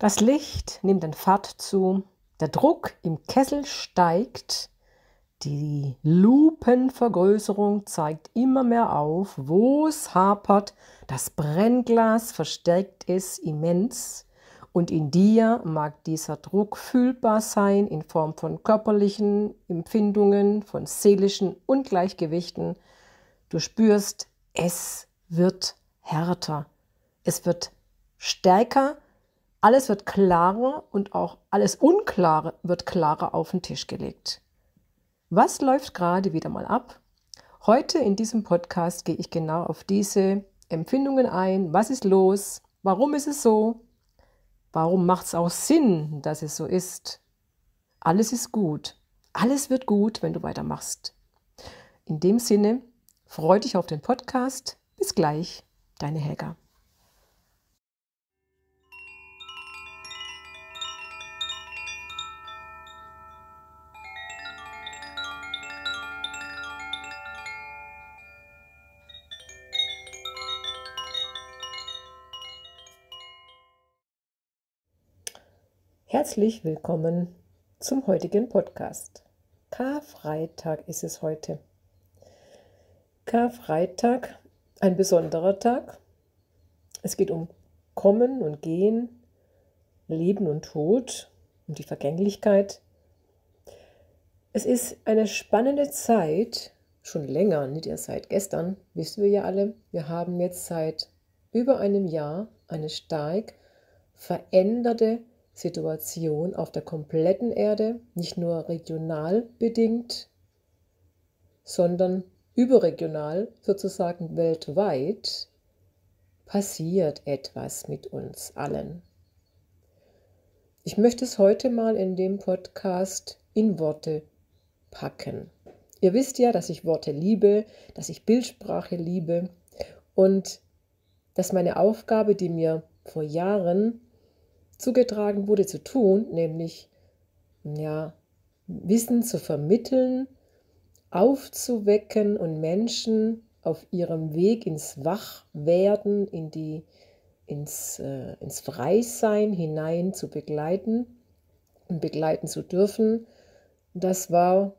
Das Licht nimmt den Fahrt zu, der Druck im Kessel steigt, die Lupenvergrößerung zeigt immer mehr auf, wo es hapert, das Brennglas verstärkt es immens und in dir mag dieser Druck fühlbar sein in Form von körperlichen Empfindungen, von seelischen Ungleichgewichten. Du spürst, es wird härter, es wird stärker, alles wird klarer und auch alles Unklare wird klarer auf den Tisch gelegt. Was läuft gerade wieder mal ab? Heute in diesem Podcast gehe ich genau auf diese Empfindungen ein. Was ist los? Warum ist es so? Warum macht es auch Sinn, dass es so ist? Alles ist gut. Alles wird gut, wenn du weitermachst. In dem Sinne, freue dich auf den Podcast. Bis gleich, deine Helga. Herzlich willkommen zum heutigen Podcast. Karfreitag ist es heute. Karfreitag, ein besonderer Tag. Es geht um Kommen und Gehen, Leben und Tod, um die Vergänglichkeit. Es ist eine spannende Zeit, schon länger, nicht erst seit gestern, wissen wir ja alle. Wir haben jetzt seit über einem Jahr eine stark veränderte Situation auf der kompletten Erde, nicht nur regional bedingt, sondern überregional, sozusagen weltweit, passiert etwas mit uns allen. Ich möchte es heute mal in dem Podcast in Worte packen. Ihr wisst ja, dass ich Worte liebe, dass ich Bildsprache liebe und dass meine Aufgabe, die mir vor Jahren zugetragen wurde zu tun, nämlich ja, Wissen zu vermitteln, aufzuwecken und Menschen auf ihrem Weg ins Wachwerden, in die, ins, äh, ins Freisein hinein zu begleiten und begleiten zu dürfen. Das war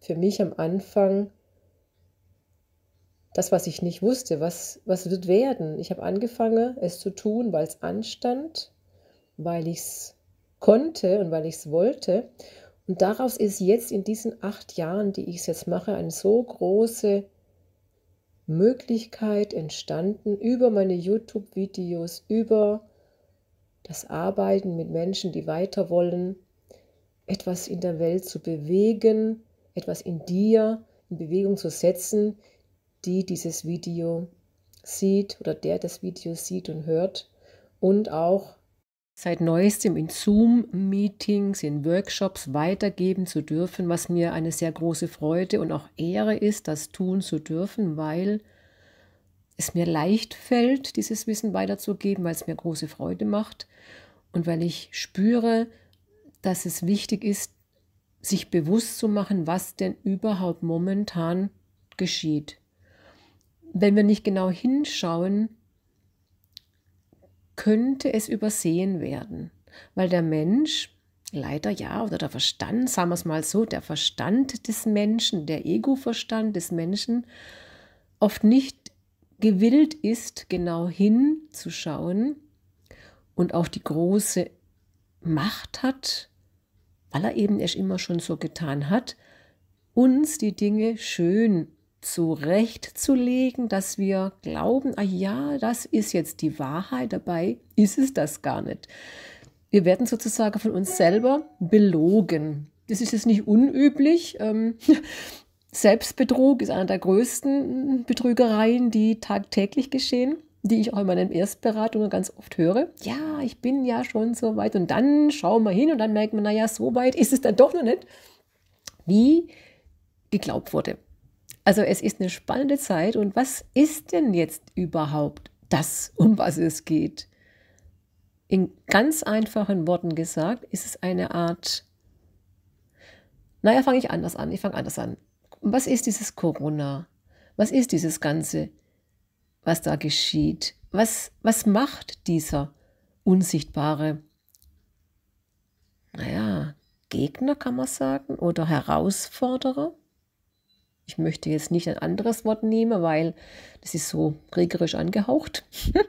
für mich am Anfang das, was ich nicht wusste. Was, was wird werden? Ich habe angefangen, es zu tun, weil es anstand weil ich es konnte und weil ich es wollte. Und daraus ist jetzt in diesen acht Jahren, die ich es jetzt mache, eine so große Möglichkeit entstanden über meine YouTube-Videos, über das Arbeiten mit Menschen, die weiter wollen, etwas in der Welt zu bewegen, etwas in dir in Bewegung zu setzen, die dieses Video sieht oder der das Video sieht und hört und auch seit neuestem in Zoom-Meetings, in Workshops weitergeben zu dürfen, was mir eine sehr große Freude und auch Ehre ist, das tun zu dürfen, weil es mir leicht fällt, dieses Wissen weiterzugeben, weil es mir große Freude macht und weil ich spüre, dass es wichtig ist, sich bewusst zu machen, was denn überhaupt momentan geschieht. Wenn wir nicht genau hinschauen, könnte es übersehen werden, weil der Mensch leider ja, oder der Verstand, sagen wir es mal so, der Verstand des Menschen, der Ego-Verstand des Menschen oft nicht gewillt ist, genau hinzuschauen und auch die große Macht hat, weil er eben erst immer schon so getan hat, uns die Dinge schön zurechtzulegen, dass wir glauben, ah ja, das ist jetzt die Wahrheit, dabei ist es das gar nicht. Wir werden sozusagen von uns selber belogen. Das ist jetzt nicht unüblich. Ähm, Selbstbetrug ist einer der größten Betrügereien, die tagtäglich geschehen, die ich auch in meinen Erstberatungen ganz oft höre. Ja, ich bin ja schon so weit. Und dann schauen wir hin und dann merkt man, naja, so weit ist es dann doch noch nicht, wie geglaubt wurde. Also es ist eine spannende Zeit und was ist denn jetzt überhaupt das, um was es geht? In ganz einfachen Worten gesagt, ist es eine Art, naja, fange ich anders an, ich fange anders an. Was ist dieses Corona? Was ist dieses Ganze, was da geschieht? Was, was macht dieser unsichtbare, naja, Gegner kann man sagen, oder Herausforderer? ich möchte jetzt nicht ein anderes Wort nehmen, weil das ist so kriegerisch angehaucht.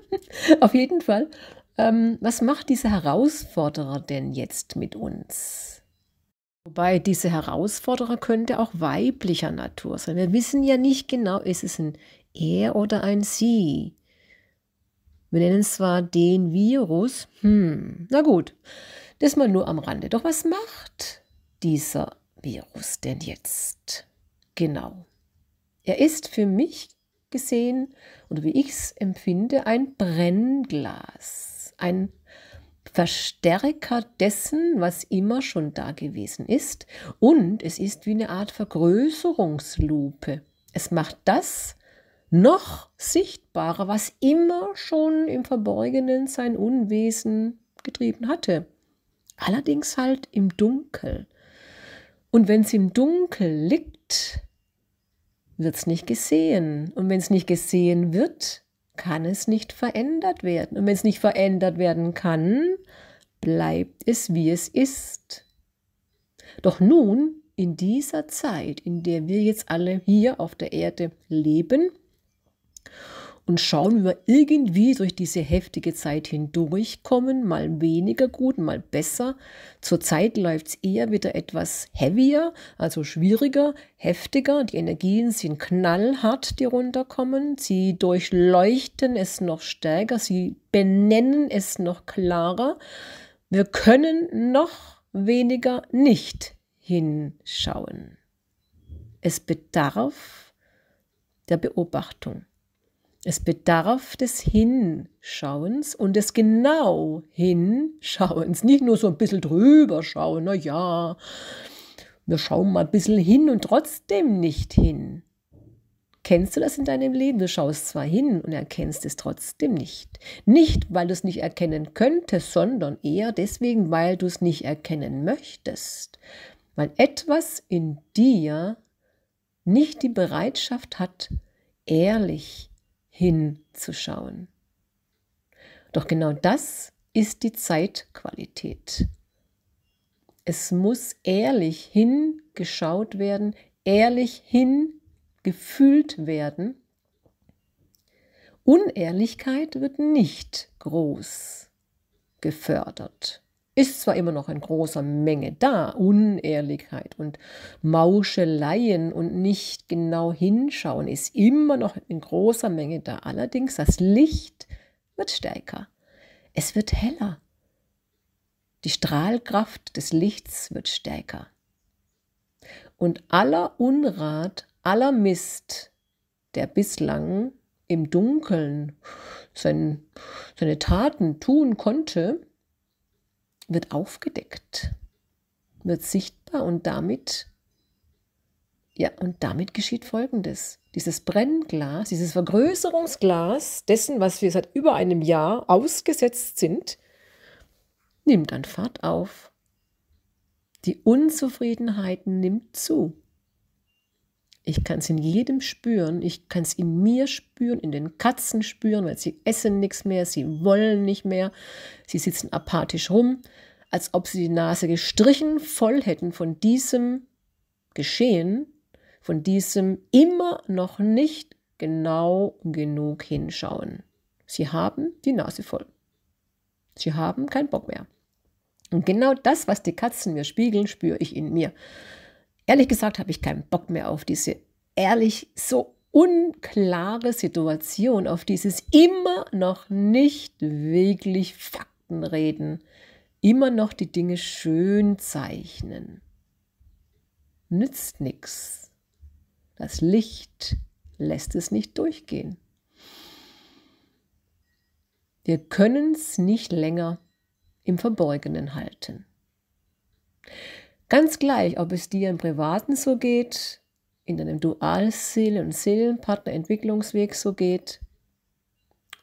Auf jeden Fall. Ähm, was macht dieser Herausforderer denn jetzt mit uns? Wobei dieser Herausforderer könnte auch weiblicher Natur sein. Wir wissen ja nicht genau, ist es ein er oder ein sie. Wir nennen zwar den Virus, hm, na gut, das mal nur am Rande. Doch was macht dieser Virus denn jetzt? genau. Er ist für mich gesehen oder wie ich es empfinde, ein Brennglas, ein Verstärker dessen, was immer schon da gewesen ist. Und es ist wie eine Art Vergrößerungslupe. Es macht das noch sichtbarer, was immer schon im Verborgenen sein Unwesen getrieben hatte. Allerdings halt im Dunkel. Und wenn es im Dunkel liegt, gibt, wird es nicht gesehen. Und wenn es nicht gesehen wird, kann es nicht verändert werden. Und wenn es nicht verändert werden kann, bleibt es, wie es ist. Doch nun, in dieser Zeit, in der wir jetzt alle hier auf der Erde leben und schauen, wie wir irgendwie durch diese heftige Zeit hindurchkommen, mal weniger gut, mal besser. Zurzeit läuft es eher wieder etwas heavier, also schwieriger, heftiger. Die Energien sind knallhart, die runterkommen. Sie durchleuchten es noch stärker, sie benennen es noch klarer. Wir können noch weniger nicht hinschauen. Es bedarf der Beobachtung. Es bedarf des Hinschauens und des genau Hinschauens. Nicht nur so ein bisschen drüber schauen, na ja, wir schauen mal ein bisschen hin und trotzdem nicht hin. Kennst du das in deinem Leben? Du schaust zwar hin und erkennst es trotzdem nicht. Nicht, weil du es nicht erkennen könntest, sondern eher deswegen, weil du es nicht erkennen möchtest. Weil etwas in dir nicht die Bereitschaft hat, ehrlich zu hinzuschauen. Doch genau das ist die Zeitqualität. Es muss ehrlich hingeschaut werden, ehrlich hingefühlt werden. Unehrlichkeit wird nicht groß gefördert. Ist zwar immer noch in großer Menge da, Unehrlichkeit und Mauscheleien und nicht genau hinschauen ist immer noch in großer Menge da. Allerdings das Licht wird stärker. Es wird heller. Die Strahlkraft des Lichts wird stärker. Und aller Unrat, aller Mist, der bislang im Dunkeln sein, seine Taten tun konnte, wird aufgedeckt, wird sichtbar und damit, ja, und damit geschieht Folgendes. Dieses Brennglas, dieses Vergrößerungsglas dessen, was wir seit über einem Jahr ausgesetzt sind, nimmt an Fahrt auf. Die Unzufriedenheit nimmt zu. Ich kann es in jedem spüren. Ich kann es in mir spüren, in den Katzen spüren, weil sie essen nichts mehr, sie wollen nicht mehr. Sie sitzen apathisch rum, als ob sie die Nase gestrichen voll hätten von diesem Geschehen, von diesem immer noch nicht genau genug hinschauen. Sie haben die Nase voll. Sie haben keinen Bock mehr. Und genau das, was die Katzen mir spiegeln, spüre ich in mir. Ehrlich gesagt habe ich keinen Bock mehr auf diese ehrlich so unklare Situation, auf dieses immer noch nicht wirklich Fakten reden, immer noch die Dinge schön zeichnen. Nützt nichts. Das Licht lässt es nicht durchgehen. Wir können es nicht länger im Verborgenen halten. Ganz gleich, ob es dir im Privaten so geht, in deinem Dualseele- und Seelenpartnerentwicklungsweg so geht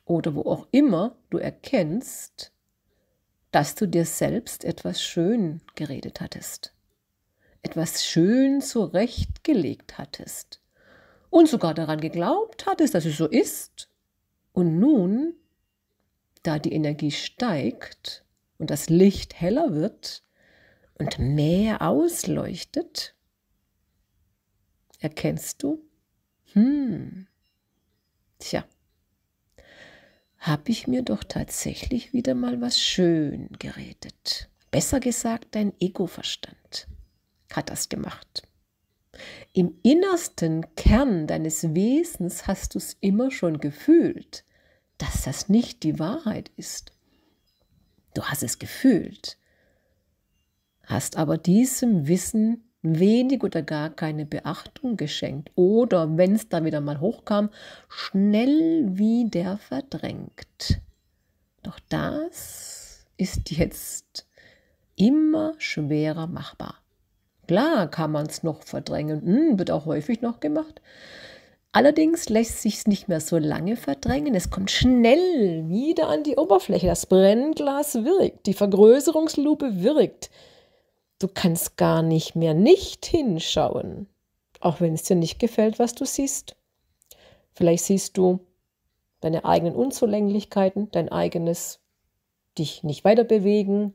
oder wo auch immer du erkennst, dass du dir selbst etwas schön geredet hattest, etwas schön zurechtgelegt hattest und sogar daran geglaubt hattest, dass es so ist. Und nun, da die Energie steigt und das Licht heller wird, und mehr ausleuchtet, erkennst du, hm, tja, habe ich mir doch tatsächlich wieder mal was schön geredet. Besser gesagt, dein Egoverstand hat das gemacht. Im innersten Kern deines Wesens hast du es immer schon gefühlt, dass das nicht die Wahrheit ist. Du hast es gefühlt hast aber diesem Wissen wenig oder gar keine Beachtung geschenkt oder, wenn es dann wieder mal hochkam, schnell wieder verdrängt. Doch das ist jetzt immer schwerer machbar. Klar kann man es noch verdrängen, hm, wird auch häufig noch gemacht. Allerdings lässt sich es nicht mehr so lange verdrängen. Es kommt schnell wieder an die Oberfläche. Das Brennglas wirkt, die Vergrößerungslupe wirkt. Du kannst gar nicht mehr nicht hinschauen, auch wenn es dir nicht gefällt, was du siehst. Vielleicht siehst du deine eigenen Unzulänglichkeiten, dein eigenes dich nicht weiter bewegen,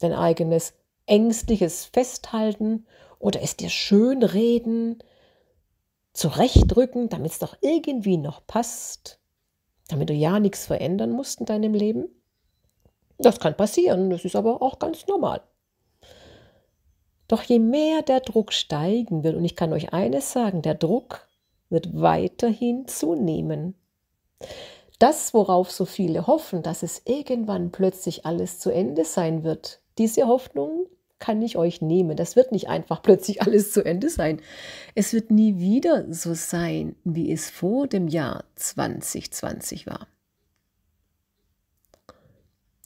dein eigenes ängstliches Festhalten oder es dir schönreden, zurechtrücken, damit es doch irgendwie noch passt, damit du ja nichts verändern musst in deinem Leben. Das kann passieren, das ist aber auch ganz normal. Doch je mehr der Druck steigen wird, und ich kann euch eines sagen, der Druck wird weiterhin zunehmen. Das, worauf so viele hoffen, dass es irgendwann plötzlich alles zu Ende sein wird, diese Hoffnung kann ich euch nehmen. Das wird nicht einfach plötzlich alles zu Ende sein. Es wird nie wieder so sein, wie es vor dem Jahr 2020 war.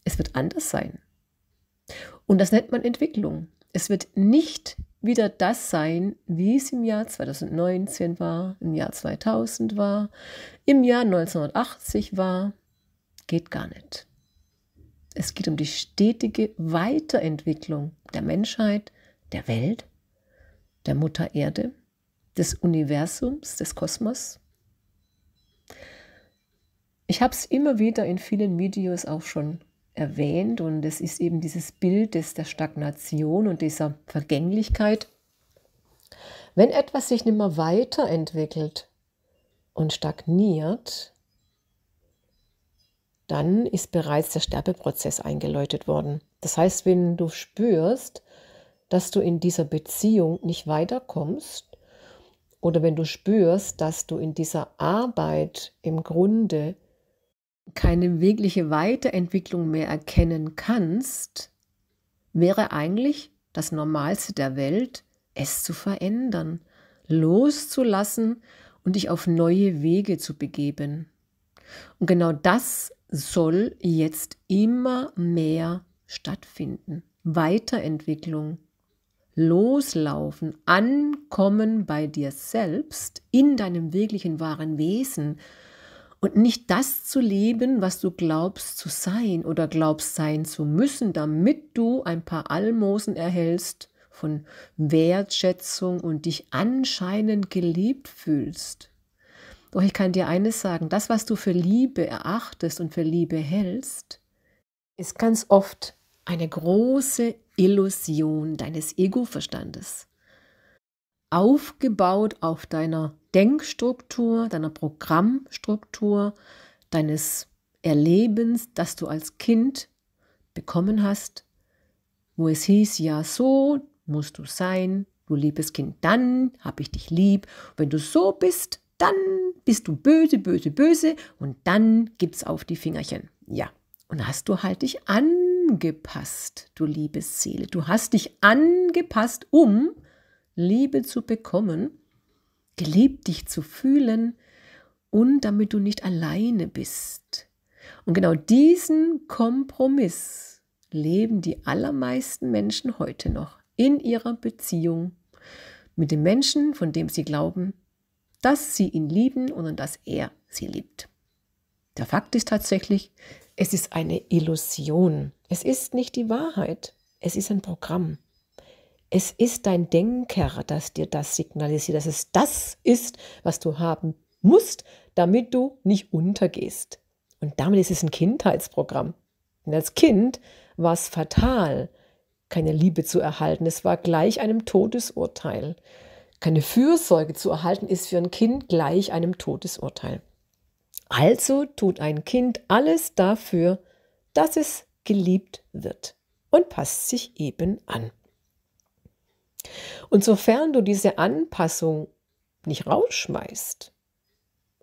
Es wird anders sein. Und das nennt man Entwicklung. Es wird nicht wieder das sein, wie es im Jahr 2019 war, im Jahr 2000 war, im Jahr 1980 war. Geht gar nicht. Es geht um die stetige Weiterentwicklung der Menschheit, der Welt, der Mutter Erde, des Universums, des Kosmos. Ich habe es immer wieder in vielen Videos auch schon erwähnt und es ist eben dieses Bild des, der Stagnation und dieser Vergänglichkeit. Wenn etwas sich nicht mehr weiterentwickelt und stagniert, dann ist bereits der Sterbeprozess eingeläutet worden. Das heißt, wenn du spürst, dass du in dieser Beziehung nicht weiterkommst oder wenn du spürst, dass du in dieser Arbeit im Grunde keine wirkliche Weiterentwicklung mehr erkennen kannst, wäre eigentlich das Normalste der Welt, es zu verändern, loszulassen und dich auf neue Wege zu begeben. Und genau das soll jetzt immer mehr stattfinden. Weiterentwicklung, loslaufen, ankommen bei dir selbst, in deinem wirklichen wahren Wesen, und nicht das zu leben, was du glaubst zu sein oder glaubst sein zu müssen, damit du ein paar Almosen erhältst von Wertschätzung und dich anscheinend geliebt fühlst. Doch ich kann dir eines sagen, das, was du für Liebe erachtest und für Liebe hältst, ist ganz oft eine große Illusion deines Ego-Verstandes, aufgebaut auf deiner Denkstruktur, deiner Programmstruktur, deines Erlebens, das du als Kind bekommen hast, wo es hieß, ja, so musst du sein, du liebes Kind, dann habe ich dich lieb. Wenn du so bist, dann bist du böse, böse, böse und dann gibt's auf die Fingerchen. Ja, und hast du halt dich angepasst, du liebes Seele. Du hast dich angepasst, um Liebe zu bekommen geliebt dich zu fühlen und damit du nicht alleine bist. Und genau diesen Kompromiss leben die allermeisten Menschen heute noch in ihrer Beziehung mit dem Menschen, von dem sie glauben, dass sie ihn lieben und dass er sie liebt. Der Fakt ist tatsächlich, es ist eine Illusion. Es ist nicht die Wahrheit. Es ist ein Programm. Es ist dein Denker, das dir das signalisiert, dass es das ist, was du haben musst, damit du nicht untergehst. Und damit ist es ein Kindheitsprogramm. Und als Kind war es fatal, keine Liebe zu erhalten. Es war gleich einem Todesurteil. Keine Fürsorge zu erhalten ist für ein Kind gleich einem Todesurteil. Also tut ein Kind alles dafür, dass es geliebt wird und passt sich eben an. Und sofern du diese Anpassung nicht rausschmeißt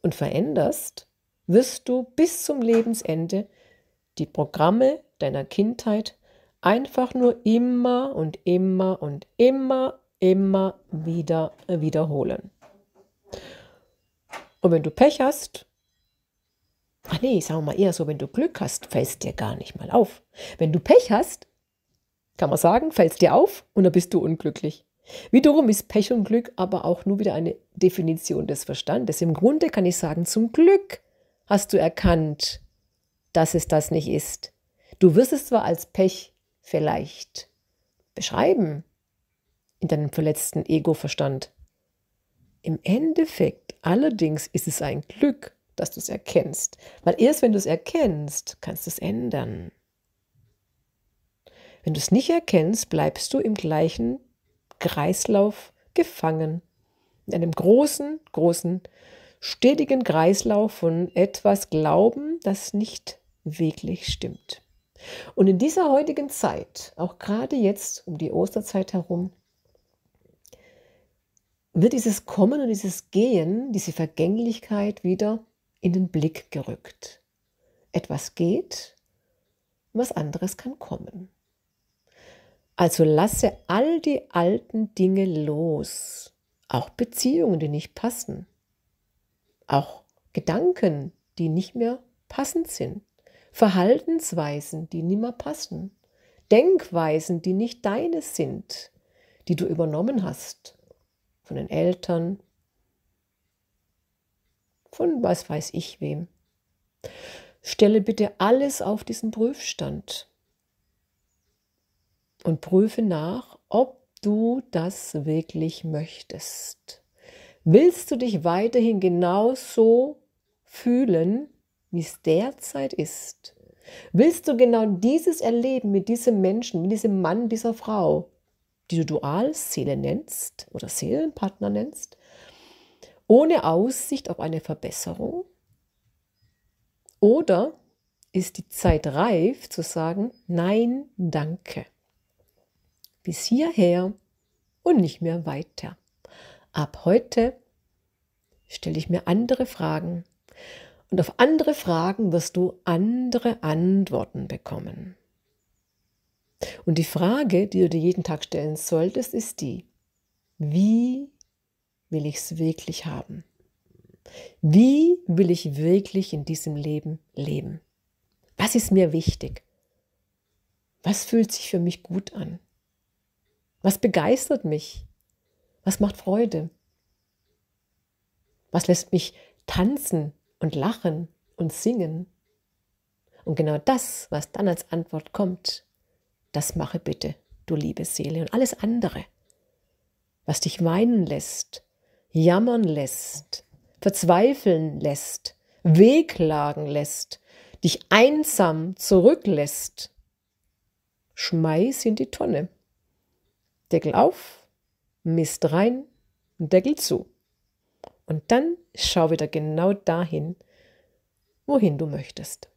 und veränderst, wirst du bis zum Lebensende die Programme deiner Kindheit einfach nur immer und immer und immer, immer wieder wiederholen. Und wenn du Pech hast, ach nee, sagen wir mal eher so, wenn du Glück hast, fällst dir gar nicht mal auf. Wenn du Pech hast, kann man sagen, fällt es dir auf und dann bist du unglücklich. Wiederum ist Pech und Glück aber auch nur wieder eine Definition des Verstandes. Im Grunde kann ich sagen, zum Glück hast du erkannt, dass es das nicht ist. Du wirst es zwar als Pech vielleicht beschreiben in deinem verletzten Ego-Verstand. Im Endeffekt allerdings ist es ein Glück, dass du es erkennst, weil erst wenn du es erkennst, kannst du es ändern. Wenn du es nicht erkennst, bleibst du im gleichen Kreislauf gefangen. In einem großen, großen, stetigen Kreislauf von etwas Glauben, das nicht wirklich stimmt. Und in dieser heutigen Zeit, auch gerade jetzt um die Osterzeit herum, wird dieses Kommen und dieses Gehen, diese Vergänglichkeit wieder in den Blick gerückt. Etwas geht, was anderes kann kommen. Also lasse all die alten Dinge los, auch Beziehungen, die nicht passen, auch Gedanken, die nicht mehr passend sind, Verhaltensweisen, die nicht mehr passen, Denkweisen, die nicht deine sind, die du übernommen hast von den Eltern, von was weiß ich wem. Stelle bitte alles auf diesen Prüfstand und prüfe nach, ob du das wirklich möchtest. Willst du dich weiterhin genauso fühlen, wie es derzeit ist? Willst du genau dieses erleben mit diesem Menschen, mit diesem Mann, dieser Frau, die du Dualseele nennst oder Seelenpartner nennst, ohne Aussicht auf eine Verbesserung? Oder ist die Zeit reif zu sagen, nein, danke bis hierher und nicht mehr weiter. Ab heute stelle ich mir andere Fragen und auf andere Fragen wirst du andere Antworten bekommen. Und die Frage, die du dir jeden Tag stellen solltest, ist die, wie will ich es wirklich haben? Wie will ich wirklich in diesem Leben leben? Was ist mir wichtig? Was fühlt sich für mich gut an? Was begeistert mich? Was macht Freude? Was lässt mich tanzen und lachen und singen? Und genau das, was dann als Antwort kommt, das mache bitte, du liebe Seele. Und alles andere, was dich weinen lässt, jammern lässt, verzweifeln lässt, wehklagen lässt, dich einsam zurücklässt, schmeiß in die Tonne. Deckel auf, Mist rein, Deckel zu. Und dann schau wieder genau dahin, wohin du möchtest.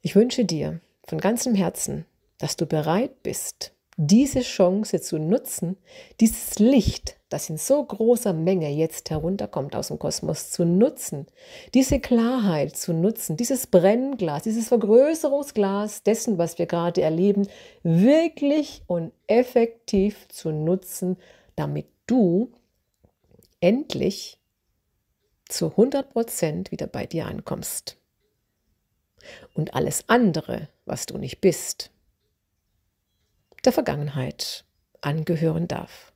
Ich wünsche dir von ganzem Herzen, dass du bereit bist, diese Chance zu nutzen, dieses Licht, das in so großer Menge jetzt herunterkommt aus dem Kosmos, zu nutzen, diese Klarheit zu nutzen, dieses Brennglas, dieses Vergrößerungsglas dessen, was wir gerade erleben, wirklich und effektiv zu nutzen, damit du endlich zu 100 Prozent wieder bei dir ankommst. Und alles andere, was du nicht bist, der Vergangenheit angehören darf.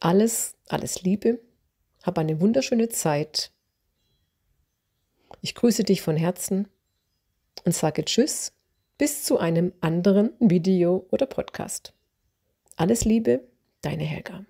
Alles, alles Liebe, hab eine wunderschöne Zeit. Ich grüße dich von Herzen und sage Tschüss bis zu einem anderen Video oder Podcast. Alles Liebe, deine Helga.